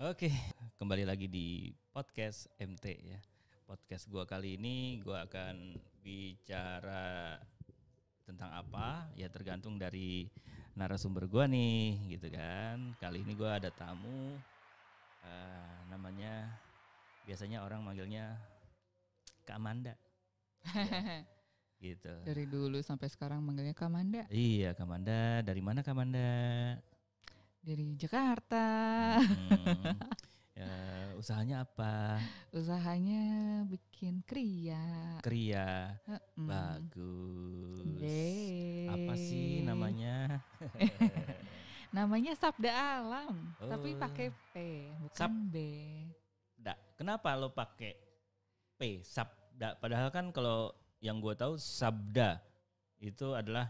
Oke, kembali lagi di podcast MT ya. Podcast gua kali ini gua akan bicara tentang apa? Ya tergantung dari narasumber gua nih, gitu kan. Kali ini gua ada tamu uh, namanya biasanya orang manggilnya Kak Amanda. gitu. Dari dulu sampai sekarang manggilnya Kamanda. Iya, Kamanda. Dari mana Kamanda? Dari Jakarta. Hmm. ya, usahanya apa? Usahanya bikin kria. Kria. Bagus. Yeay. Apa sih namanya? namanya Sabda Alam, oh. tapi pakai P, bukan Sab B. Da. Kenapa lo pakai P, Sabda? Padahal kan kalau yang gue tahu Sabda itu adalah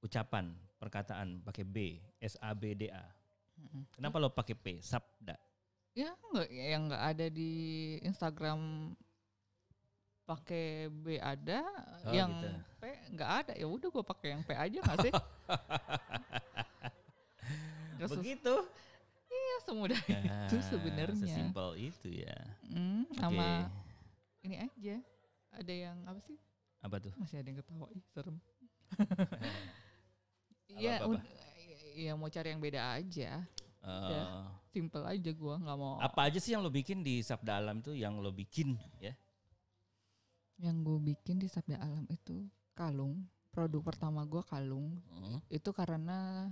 ucapan perkataan pakai B S A B D A kenapa lo pakai P sabda ya enggak ya, yang nggak ada di Instagram pakai B ada oh, yang gitu. P nggak ada ya udah gue pakai yang P aja nggak sih begitu iya semudah nah, itu sebenarnya sesimpel itu ya mm, okay. sama ini aja ada yang apa sih apa tuh masih ada yang ketawa ih serem Iya, eh, ya mau cari yang beda aja. Uh, ya, simple aja gua nggak mau. Apa aja sih yang lo bikin di Sabda Alam itu yang lo bikin ya? Yang gue bikin di Sabda Alam itu kalung. Produk pertama gua kalung. Uh hmm. -huh. Itu karena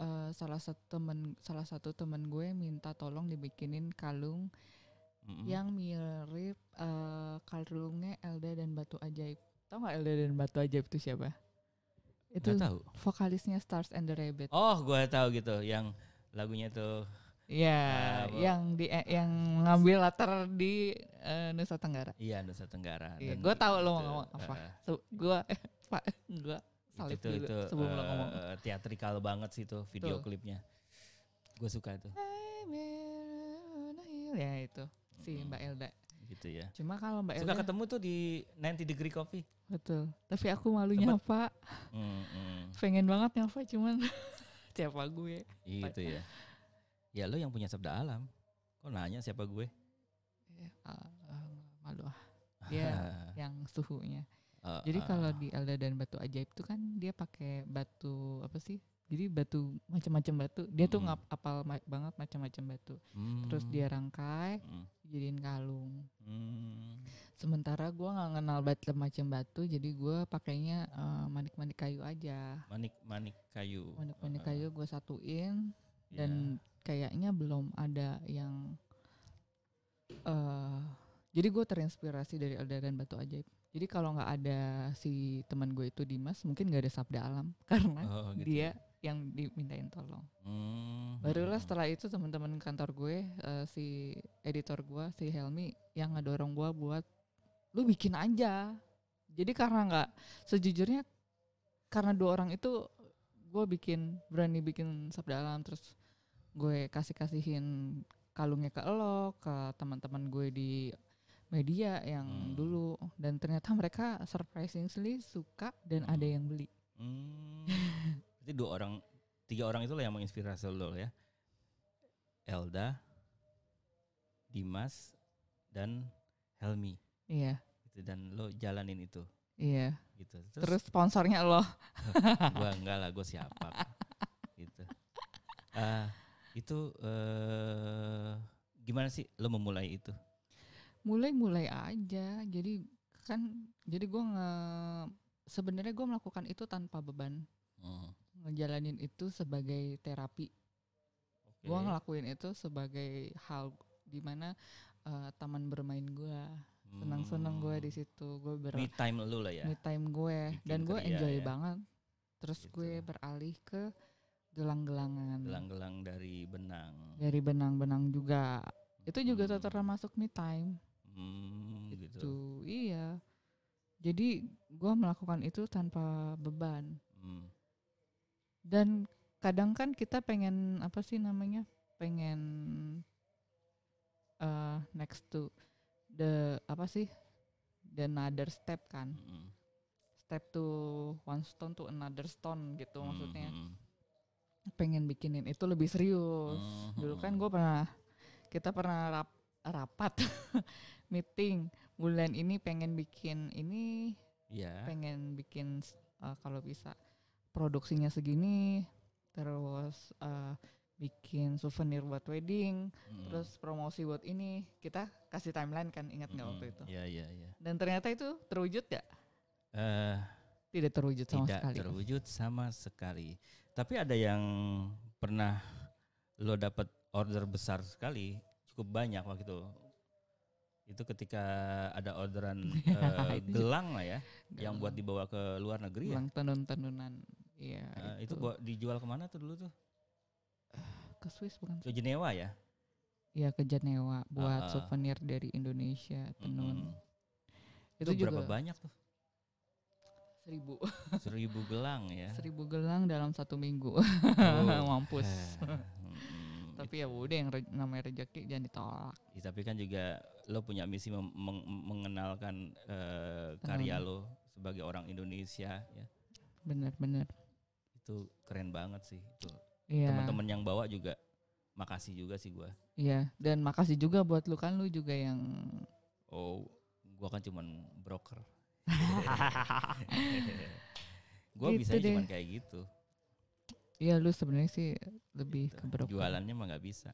uh, salah satu temen salah satu temen gue minta tolong dibikinin kalung hmm. yang mirip uh, kalungnya Elda dan Batu Ajaib. Tahu nggak Elda dan Batu Ajaib itu siapa? Itu tahu. vokalisnya Stars and the Rabbit. Oh, gua tahu gitu yang lagunya tuh Iya, uh, yang di eh, yang ngambil latar di uh, Nusa Tenggara. Iya, Nusa Tenggara. Iya, gue tahu lo mau ngomong apa. Eh, gua, gue Pak, gue salib itu, dulu itu, sebelum uh, lo ngomong. Teatrikal banget sih tuh video tuh. klipnya. Gue suka itu. Ya itu si hmm. Mbak Elda gitu ya. Cuma kalau Mbak Suka ketemu tuh di 90 degree coffee. Betul. Tapi aku malunya Tempat, nyapa. Mm, mm. Pengen banget nyapa cuman siapa gue. Gitu ya. Ya lo yang punya sabda alam. Kok nanya siapa gue? uh, uh, malu ah. ah. Dia yang suhunya. Uh, Jadi kalau uh. di Elda dan batu ajaib itu kan dia pakai batu apa sih? jadi batu macam-macam batu dia tuh hmm. ngap apal ma banget macam-macam batu hmm. terus dia rangkai hmm. jadiin kalung hmm. sementara gue nggak kenal batu macam batu jadi gue pakainya manik eh, manik-manik kayu aja manik-manik kayu manik-manik kayu gue satuin yeah. dan iya. kayaknya belum ada yang uh, jadi gue terinspirasi dari Aldaran Batu Ajaib jadi kalau nggak ada si teman gue itu Dimas, mungkin nggak ada Sabda Alam karena oh, gitu. dia ya yang dimintain tolong. Hmm. Barulah setelah itu teman-teman kantor gue uh, si editor gue si Helmi yang ngedorong gue buat lu bikin aja. Jadi karena nggak sejujurnya karena dua orang itu gue bikin berani bikin sub dalam terus gue kasih kasihin kalungnya ke lo ke teman-teman gue di media yang hmm. dulu dan ternyata mereka surprisingly suka dan hmm. ada yang beli. Hmm. Itu dua orang, tiga orang itulah yang menginspirasi lo ya. Elda, Dimas, dan Helmi. Iya. itu dan lo jalanin itu. Iya. Gitu. Terus, Terus sponsornya lo. gua enggak lah, gue siapa. gitu. Uh, itu uh, gimana sih lo memulai itu? Mulai-mulai aja. Jadi kan jadi gue nge sebenarnya gue melakukan itu tanpa beban. Oh ngejalanin itu sebagai terapi. Okay. Gue ngelakuin itu sebagai hal dimana uh, eh, taman bermain gue senang-senang gue di hmm. situ gue ber me time lu lah ya me time gue Bikin dan gue enjoy ya. banget terus gitu. gue beralih ke gelang-gelangan gelang-gelang dari benang dari benang-benang juga itu juga hmm. termasuk me time hmm, gitu. gitu iya jadi gue melakukan itu tanpa beban hmm dan kadang kan kita pengen apa sih namanya pengen uh, next to the apa sih the another step kan mm. step to one stone to another stone gitu mm. maksudnya pengen bikinin itu lebih serius mm. dulu kan gue pernah kita pernah rap, rapat meeting bulan ini pengen bikin ini yeah. pengen bikin uh, kalau bisa produksinya segini terus uh, bikin souvenir buat wedding, hmm. terus promosi buat ini, kita kasih timeline kan ingat nggak hmm. waktu itu? Ya ya ya. Dan ternyata itu terwujud ya Uh, tidak terwujud sama tidak sekali. Tidak terwujud sama sekali. Tapi ada yang pernah lo dapat order besar sekali, cukup banyak waktu itu. Itu ketika ada orderan uh, gelang lah ya, gelang. yang buat dibawa ke luar negeri. Ya? Gelang ya. tenun-tenunan. Iya. Uh, itu, itu dijual kemana tuh dulu tuh? Ke Swiss bukan? Ke Jenewa ya? Iya ke Jenewa buat uh, souvenir dari Indonesia tenun. Mm itu, Itu, berapa juga berapa banyak tuh? Seribu. Seribu gelang ya? Seribu gelang dalam satu minggu. Oh. Mampus. tapi ya udah yang re namanya rejeki jangan ditolak. Ya, tapi kan juga lo punya misi meng mengenalkan uh, karya lo sebagai orang Indonesia ya. Benar-benar itu keren banget sih itu yeah. teman-teman yang bawa juga makasih juga sih gue iya yeah. dan makasih juga buat lu kan lu juga yang oh gue kan cuman broker gue gitu bisa cuman kayak gitu Iya lu sebenarnya sih lebih gitu. ke broker. Jualannya mah nggak bisa.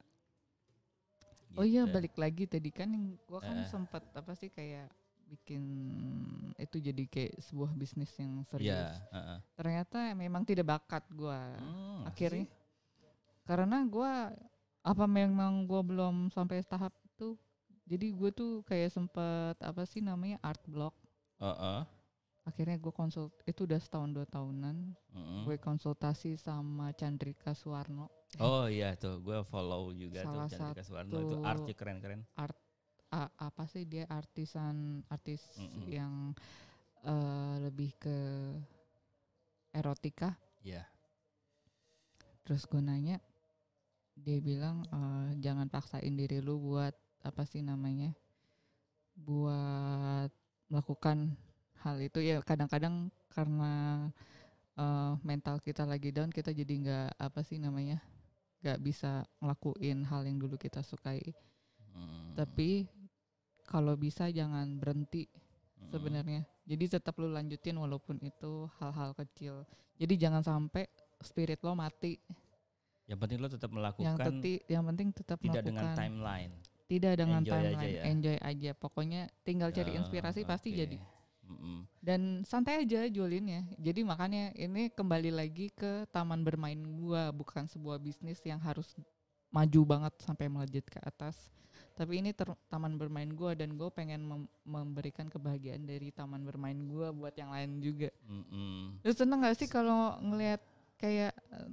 Oh iya gitu. balik lagi tadi kan gue kan uh, eh. sempat apa sih kayak bikin itu jadi kayak sebuah bisnis yang serius. Yeah, iya, uh -uh. Ternyata memang tidak bakat gue hmm, akhirnya sih. karena gue apa memang gue belum sampai tahap itu. Jadi gue tuh kayak sempet apa sih namanya art block. Uh -uh. Akhirnya gue konsult itu udah setahun dua tahunan. Uh hmm. -uh. Gue konsultasi sama Chandrika Suwarno. Oh iya tuh, gue follow juga Salah tuh Chandrika Suwarno itu artnya keren-keren. Art a, apa sih dia artisan artis mm -hmm. yang uh, lebih ke erotika. Iya. Yeah. Terus gue nanya, dia bilang uh, jangan paksain diri lu buat apa sih namanya, buat melakukan hal itu ya kadang-kadang karena uh, mental kita lagi down kita jadi nggak apa sih namanya nggak bisa ngelakuin hal yang dulu kita sukai hmm. tapi kalau bisa jangan berhenti hmm. sebenarnya. Jadi tetap lu lanjutin walaupun itu hal-hal kecil. Jadi jangan sampai spirit lo mati. Yang penting lo tetap melakukan. Yang, teti, yang penting tetap tidak melakukan. dengan timeline. Tidak dengan enjoy timeline, aja ya. enjoy aja. Pokoknya tinggal cari oh, inspirasi okay. pasti jadi. Dan santai aja jualinnya. Jadi makanya ini kembali lagi ke taman bermain gua, bukan sebuah bisnis yang harus maju banget sampai melejit ke atas tapi ini ter- taman bermain gue dan gue pengen mem- memberikan kebahagiaan dari taman bermain gue buat yang lain juga mm-hmm. lu seneng gak sih kalau ngelihat kayak eh,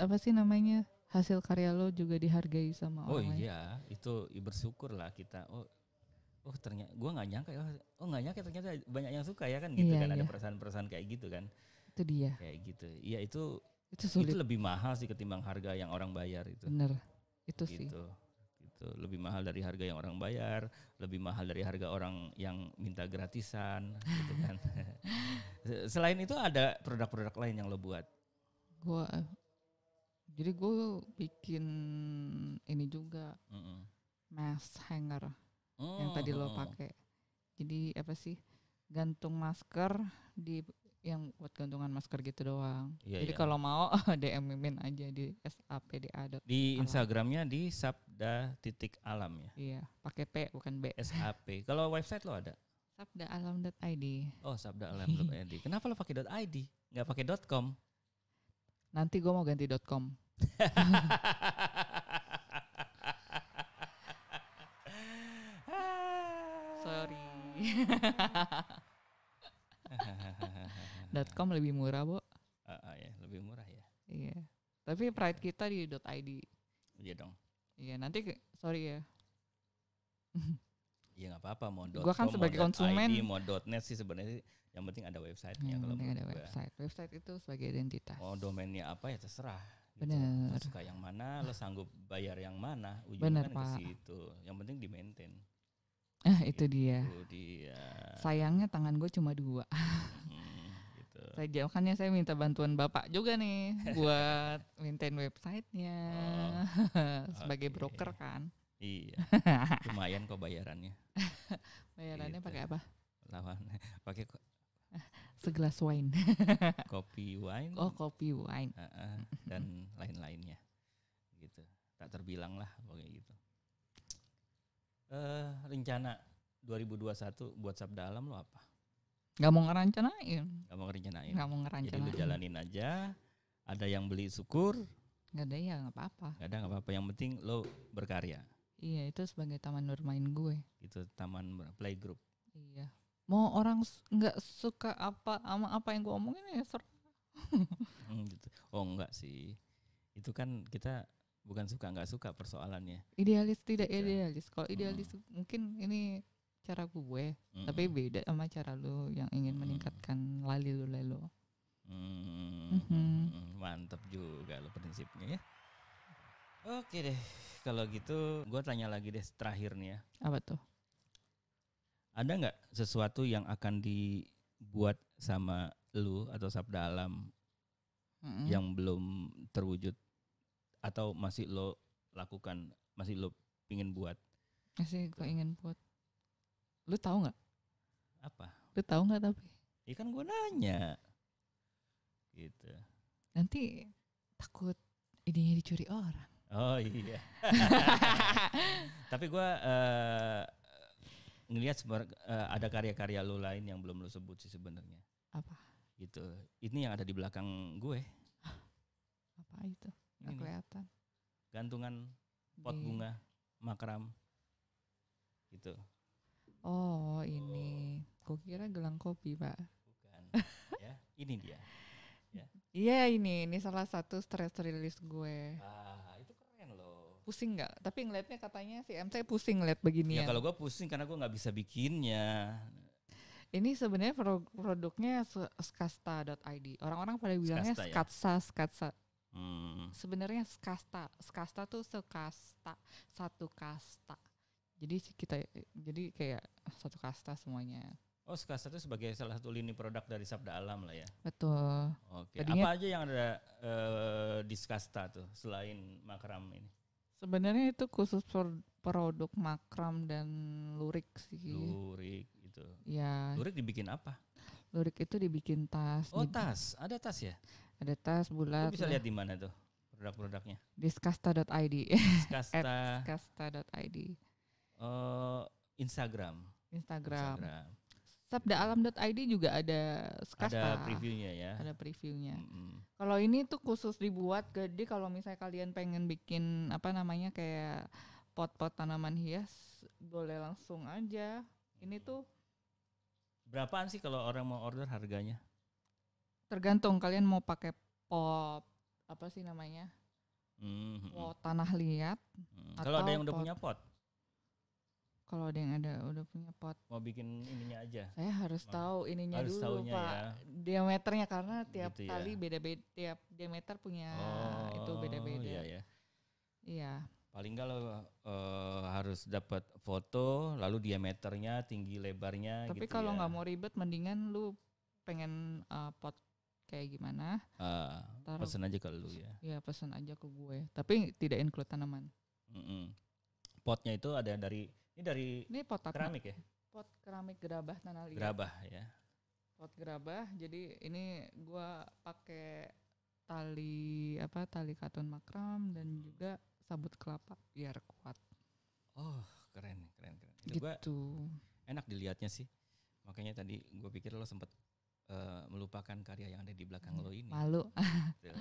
apa sih namanya hasil karya lo juga dihargai sama oh orang lain oh iya itu bersyukur lah kita oh oh ternyata gue nggak nyangka ya oh nggak nyangka ternyata banyak yang suka ya kan gitu iya, kan iya. ada perasaan-perasaan kayak gitu kan itu dia kayak gitu iya itu itu, sulit. itu lebih mahal sih ketimbang harga yang orang bayar itu bener itu gitu. sih gitu lebih mahal dari harga yang orang bayar lebih mahal dari harga orang yang minta gratisan gitu kan selain itu ada produk-produk lain yang lo buat gua jadi gue bikin ini juga mm -mm. mask hanger mm -mm. yang tadi lo pakai jadi apa sih gantung masker di yang buat gantungan masker gitu doang. Yeah, Jadi yeah. kalau mau DM Mimin aja di sapda. Di Instagramnya di sabda titik alam ya. Iya, pakai P bukan B. SAP. kalau website lo ada? Sabdaalam.id. Oh, sabdaalam.id. Kenapa lo pakai .id? Nggak pakai .com? Nanti gue mau ganti .com. Sorry. .com lebih murah, Bu. Uh, uh, ya, lebih murah ya. Iya. Tapi pride kita di .id. Iya dong. Iya, nanti sorry ya. Iya nggak apa-apa mau .com, Gua kan sebagai konsumen ID, mau net sih sebenarnya yang penting ada websitenya. Hmm, kalau ada website. Website itu sebagai identitas. Oh domainnya apa ya terserah. Gitu. Bener. suka yang mana, lo sanggup bayar yang mana, ujungnya kan ke situ. Yang penting di maintain. Ah itu gitu dia. dia. Sayangnya tangan gue cuma dua. Hmm gitu. Saya kan ya saya minta bantuan Bapak juga nih buat maintain websitenya oh, sebagai okay. broker kan. Iya. Lumayan kok bayarannya. bayarannya gitu. pakai apa? Lawan pakai segelas wine. kopi wine. Oh, kopi wine. Uh -uh, dan lain-lainnya. Gitu. Tak terbilang lah pokoknya gitu. Eh uh, rencana 2021 buat Sabda Alam lo apa? nggak mau ngerancanain nggak mau ngerancanain nggak mau ngerancanain jadi lu jalanin aja ada yang beli syukur nggak ada ya nggak apa-apa nggak ada nggak apa-apa yang penting lo berkarya iya itu sebagai taman bermain gue itu taman playgroup iya mau orang nggak suka apa sama apa yang gue omongin ya ser hmm, gitu. oh enggak sih itu kan kita bukan suka nggak suka persoalannya idealis tidak Bisa. idealis kalau idealis hmm. mungkin ini cara gue mm-hmm. tapi beda sama cara lu yang ingin mm-hmm. meningkatkan lali lu lelo mm-hmm. mm-hmm. mantep juga lo prinsipnya ya oke deh kalau gitu gue tanya lagi deh terakhir nih ya apa tuh ada nggak sesuatu yang akan dibuat sama lu atau sabda alam mm-hmm. yang belum terwujud atau masih lo lakukan masih lo pingin buat masih gue ingin buat Lu tahu nggak? Apa? Lu tahu nggak tapi? Ya kan gue nanya. Gitu. Nanti takut idenya dicuri orang. Oh iya. tapi gue uh, ngelihat uh, ada karya-karya lu lain yang belum lu sebut sih sebenarnya. Apa? Gitu. Ini yang ada di belakang gue. Apa itu? nggak kelihatan. Gantungan pot bunga makram. Gitu. Oh ini, kok kira gelang kopi pak. Bukan, ya ini dia. Ya. Iya yeah, ini, ini salah satu stress release gue. Ah itu keren loh. Pusing nggak? Tapi ngeliatnya katanya si MC pusing ngeliat begini. Ya, ya. kalau gue pusing karena gue nggak bisa bikinnya. Ini sebenarnya pro produknya skasta.id. Orang-orang pada bilangnya ya? skatsa, ya? skatsa. Hmm. Sebenarnya skasta, skasta tuh sekasta, satu kasta jadi kita jadi kayak satu kasta semuanya Oh, kasta itu sebagai salah satu lini produk dari Sabda Alam lah ya. Betul. Oke. okay. Apa aja yang ada uh, di kasta tuh selain makram ini? Sebenarnya itu khusus produk makram dan lurik sih. Lurik itu. Ya. Lurik dibikin apa? Lurik itu dibikin tas. Oh, dibikin. tas. Ada tas ya? Ada tas bulat. Itu bisa lihat di mana tuh produk-produknya? diskasta.id diskasta.id Uh, Instagram. Instagram. Instagram. Sabdaalam.id juga ada skasta. Ada previewnya ya. Ada previewnya. Mm-hmm. Kalau ini tuh khusus dibuat gede kalau misalnya kalian pengen bikin apa namanya kayak pot-pot tanaman hias boleh langsung aja. Ini tuh berapaan sih kalau orang mau order harganya? Tergantung kalian mau pakai pot apa sih namanya? Mm-hmm. Pot tanah liat. Mm. Kalau ada yang udah punya pot? kalau ada yang ada udah punya pot mau bikin ininya aja saya harus mau. tahu ininya harus dulu pak ya. diameternya karena gitu tiap gitu kali ya. beda-beda tiap diameter punya oh, itu beda-beda iya, iya. iya paling enggak lo e, harus dapat foto lalu diameternya tinggi lebarnya tapi gitu kalau ya. nggak mau ribet mendingan lu pengen e, pot kayak gimana uh, Taruh, aja ke lu ya Ya pesen aja ke gue tapi tidak include tanaman mm -mm. potnya itu ada dari ini dari ini pot keramik ya? Pot keramik gerabah tanah liat. Gerabah ya. Pot gerabah. Jadi ini gua pakai tali apa tali katun makram dan juga sabut kelapa biar kuat. Oh keren keren keren. Itu gitu. enak dilihatnya sih. Makanya tadi gue pikir lo sempat uh, eh, melupakan karya yang ada di belakang hmm. lo ini. Malu. Tapi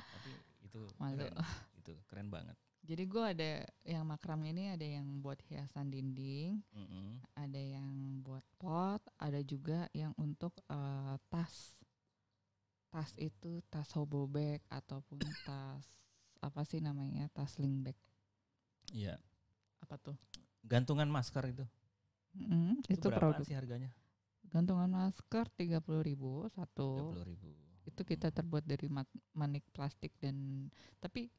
itu Malu. Keren. itu keren banget. Jadi gue ada yang makram ini ada yang buat hiasan dinding, mm -hmm. ada yang buat pot, ada juga yang untuk uh, tas. Tas itu tas hobo bag ataupun tas apa sih namanya tas sling bag. Iya. Apa tuh? Gantungan masker itu. Mm -hmm. Itu, itu berapa sih harganya? Gantungan masker tiga puluh ribu satu. Tiga puluh ribu. Itu kita terbuat dari manik plastik dan tapi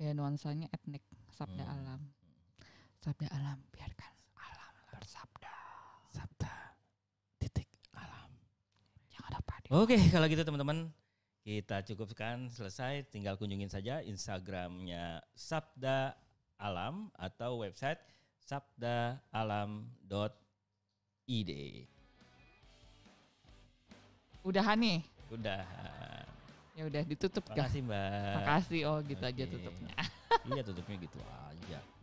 ya nuansanya etnik sabda hmm. alam sabda alam biarkan alam bersabda sabda titik alam yang ada padi oke okay, kalau gitu teman-teman kita cukupkan selesai tinggal kunjungin saja instagramnya sabda alam atau website sabdaalam.id udah nih udah Ya udah ditutup Makasih, Mbak. Makasih. Oh, gitu okay. aja tutupnya. iya, tutupnya gitu aja.